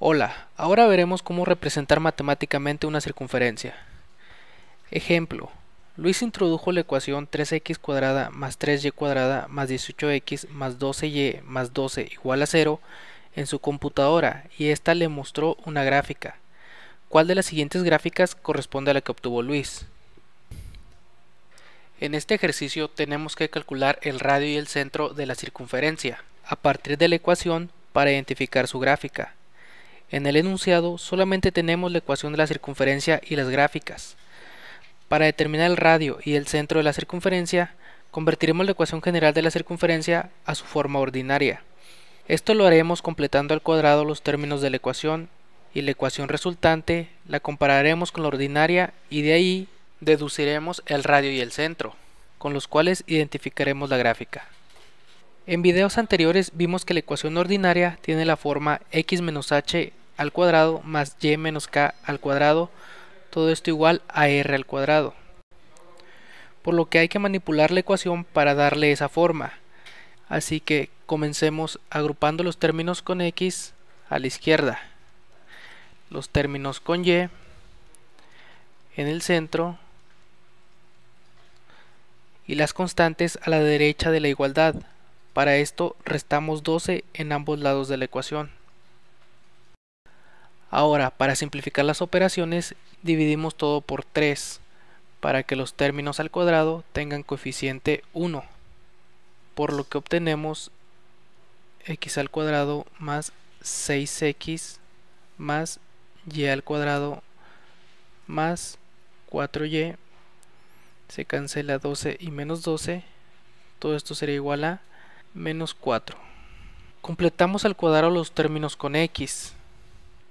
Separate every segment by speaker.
Speaker 1: Hola, ahora veremos cómo representar matemáticamente una circunferencia. Ejemplo, Luis introdujo la ecuación 3x cuadrada más 3y cuadrada más 18x más 12y más 12 igual a 0 en su computadora y ésta le mostró una gráfica. ¿Cuál de las siguientes gráficas corresponde a la que obtuvo Luis? En este ejercicio tenemos que calcular el radio y el centro de la circunferencia a partir de la ecuación para identificar su gráfica. En el enunciado solamente tenemos la ecuación de la circunferencia y las gráficas. Para determinar el radio y el centro de la circunferencia, convertiremos la ecuación general de la circunferencia a su forma ordinaria. Esto lo haremos completando al cuadrado los términos de la ecuación y la ecuación resultante la compararemos con la ordinaria y de ahí deduciremos el radio y el centro, con los cuales identificaremos la gráfica. En videos anteriores vimos que la ecuación ordinaria tiene la forma x menos h al cuadrado más y menos k al cuadrado, todo esto igual a r al cuadrado. Por lo que hay que manipular la ecuación para darle esa forma. Así que comencemos agrupando los términos con x a la izquierda, los términos con y en el centro y las constantes a la derecha de la igualdad. Para esto restamos 12 en ambos lados de la ecuación. Ahora, para simplificar las operaciones, dividimos todo por 3 para que los términos al cuadrado tengan coeficiente 1, por lo que obtenemos x al cuadrado más 6x más y al cuadrado más 4y se cancela 12 y menos 12 todo esto sería igual a menos 4 completamos al cuadrado los términos con x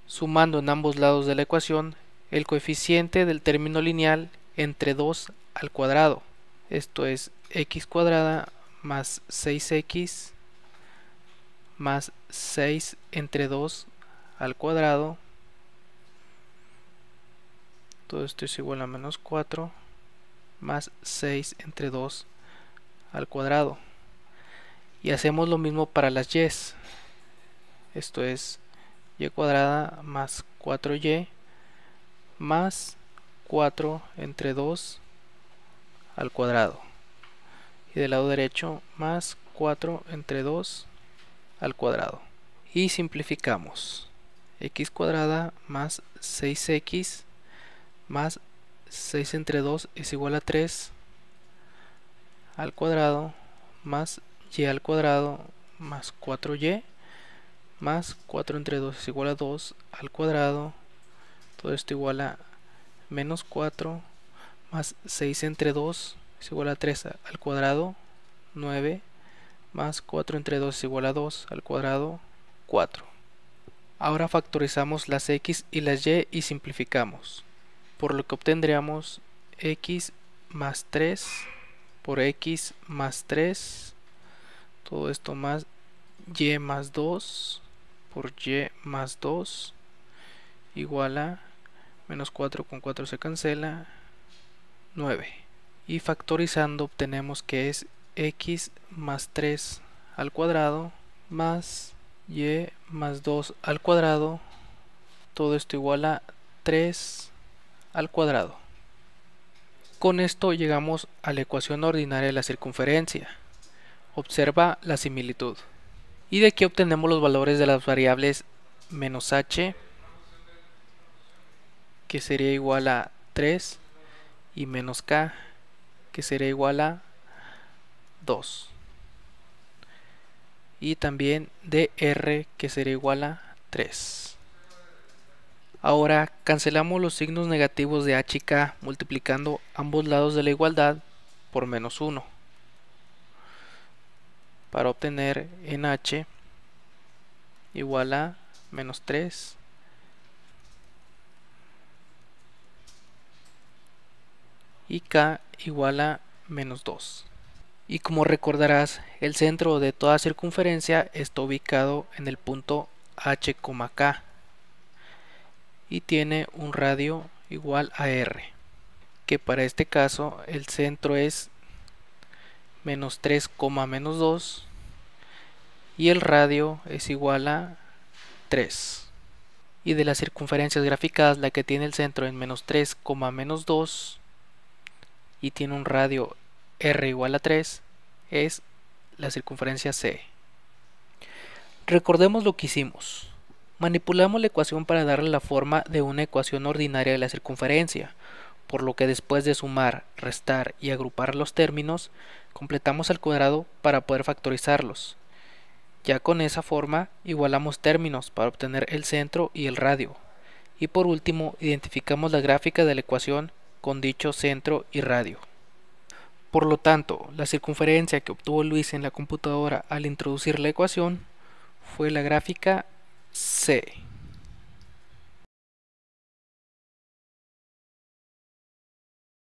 Speaker 1: sumando en ambos lados de la ecuación el coeficiente del término lineal entre 2 al cuadrado, esto es x cuadrada más 6x más 6 entre 2 al cuadrado, todo esto es igual a menos 4 más 6 entre 2 al cuadrado. Y hacemos lo mismo para las y, esto es y cuadrada más 4y más 4 entre 2 al cuadrado y del lado derecho más 4 entre 2 al cuadrado y simplificamos x cuadrada más 6x más 6 entre 2 es igual a 3 al cuadrado más y al cuadrado más 4y más 4 entre 2 es igual a 2 al cuadrado. Todo esto igual a menos 4 más 6 entre 2 es igual a 3 al cuadrado, 9 más 4 entre 2 es igual a 2 al cuadrado, 4. Ahora factorizamos las x y las y y simplificamos, por lo que obtendríamos x más 3 por x más 3, todo esto más y más 2 por y más 2 igual a menos 4 con 4 se cancela 9 y factorizando obtenemos que es x más 3 al cuadrado más y más 2 al cuadrado todo esto igual a 3 al cuadrado con esto llegamos a la ecuación ordinaria de la circunferencia observa la similitud y de aquí obtenemos los valores de las variables menos h que sería igual a 3 y menos k que sería igual a 2 y también de r que sería igual a 3 ahora cancelamos los signos negativos de h y k multiplicando ambos lados de la igualdad por menos 1 para obtener en h igual a menos 3 y k igual a menos 2. Y como recordarás, el centro de toda circunferencia está ubicado en el punto h, k y tiene un radio igual a r, que para este caso el centro es menos 3, menos 2 y el radio es igual a 3. Y de las circunferencias graficadas, la que tiene el centro en menos 3, menos 2 y tiene un radio r igual a 3 es la circunferencia C. Recordemos lo que hicimos. Manipulamos la ecuación para darle la forma de una ecuación ordinaria de la circunferencia, por lo que después de sumar, restar y agrupar los términos, completamos al cuadrado para poder factorizarlos. Ya con esa forma igualamos términos para obtener el centro y el radio. Y por último identificamos la gráfica de la ecuación con dicho centro y radio. Por lo tanto, la circunferencia que obtuvo Luis en la computadora al introducir la ecuación fue la gráfica C.